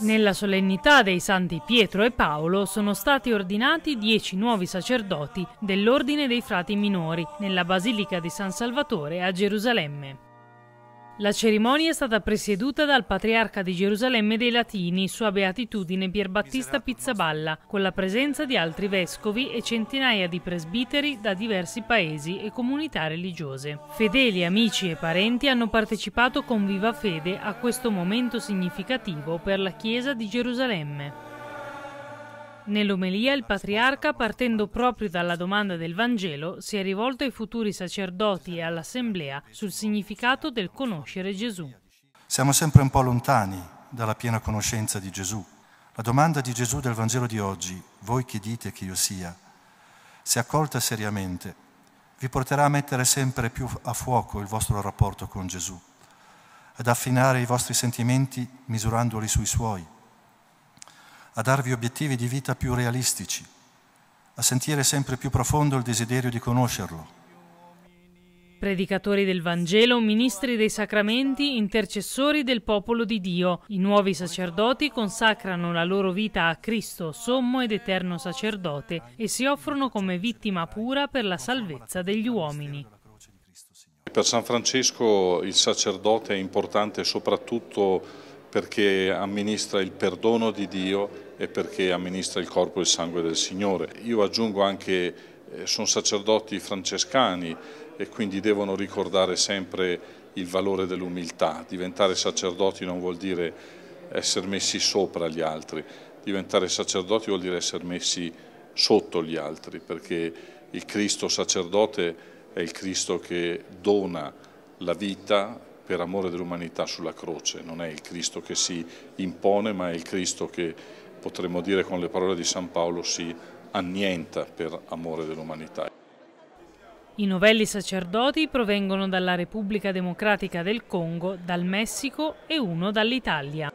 Nella solennità dei santi Pietro e Paolo sono stati ordinati dieci nuovi sacerdoti dell'Ordine dei Frati Minori nella Basilica di San Salvatore a Gerusalemme. La cerimonia è stata presieduta dal patriarca di Gerusalemme dei Latini, sua beatitudine Pierbattista Pizzaballa, con la presenza di altri vescovi e centinaia di presbiteri da diversi paesi e comunità religiose. Fedeli, amici e parenti hanno partecipato con viva fede a questo momento significativo per la Chiesa di Gerusalemme. Nell'omelia il patriarca, partendo proprio dalla domanda del Vangelo, si è rivolto ai futuri sacerdoti e all'assemblea sul significato del conoscere Gesù. Siamo sempre un po' lontani dalla piena conoscenza di Gesù. La domanda di Gesù del Vangelo di oggi, voi chi dite che io sia, se accolta seriamente, vi porterà a mettere sempre più a fuoco il vostro rapporto con Gesù, ad affinare i vostri sentimenti misurandoli sui suoi a darvi obiettivi di vita più realistici, a sentire sempre più profondo il desiderio di conoscerlo. Predicatori del Vangelo, ministri dei sacramenti, intercessori del popolo di Dio, i nuovi sacerdoti consacrano la loro vita a Cristo, sommo ed eterno sacerdote, e si offrono come vittima pura per la salvezza degli uomini. Per San Francesco il sacerdote è importante soprattutto perché amministra il perdono di Dio e perché amministra il corpo e il sangue del Signore. Io aggiungo anche, eh, sono sacerdoti francescani e quindi devono ricordare sempre il valore dell'umiltà. Diventare sacerdoti non vuol dire essere messi sopra gli altri, diventare sacerdoti vuol dire essere messi sotto gli altri, perché il Cristo sacerdote è il Cristo che dona la vita per amore dell'umanità sulla croce, non è il Cristo che si impone, ma è il Cristo che potremmo dire con le parole di San Paolo, si annienta per amore dell'umanità. I novelli sacerdoti provengono dalla Repubblica Democratica del Congo, dal Messico e uno dall'Italia.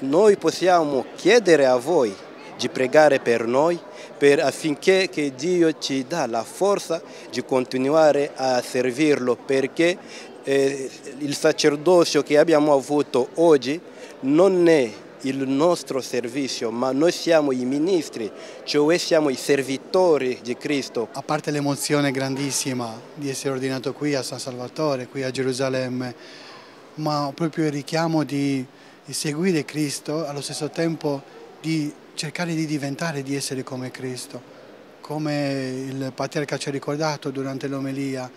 Noi possiamo chiedere a voi di pregare per noi per affinché Dio ci dà la forza di continuare a servirlo perché eh, il sacerdozio che abbiamo avuto oggi non è il nostro servizio, ma noi siamo i ministri, cioè siamo i servitori di Cristo. A parte l'emozione grandissima di essere ordinato qui a San Salvatore, qui a Gerusalemme, ma proprio il richiamo di, seguire Cristo, allo stesso tempo di cercare di diventare, di essere come Cristo, come il patriarca ci ha ricordato durante l'omelia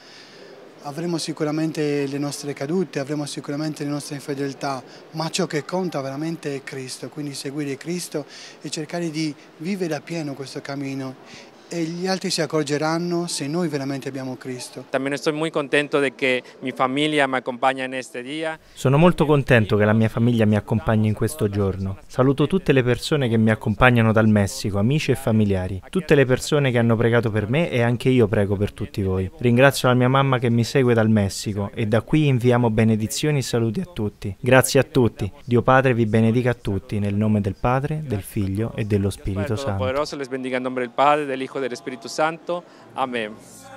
Avremo sicuramente le nostre cadute, avremo sicuramente le nostre infedeltà, ma ciò che conta veramente è Cristo, quindi seguire Cristo e cercare di vivere a pieno questo cammino e gli altri si accorgeranno se noi veramente abbiamo Cristo. Sono molto contento che la mia famiglia mi accompagni in questo giorno. Saluto tutte le persone che mi accompagnano dal Messico, amici e familiari, tutte le persone che hanno pregato per me e anche io prego per tutti voi. Ringrazio la mia mamma che mi segue dal Messico e da qui inviamo benedizioni e saluti a tutti. Grazie a tutti. Dio Padre vi benedica a tutti nel nome del Padre, del Figlio e dello Spirito Santo. del Espíritu Santo. Amén.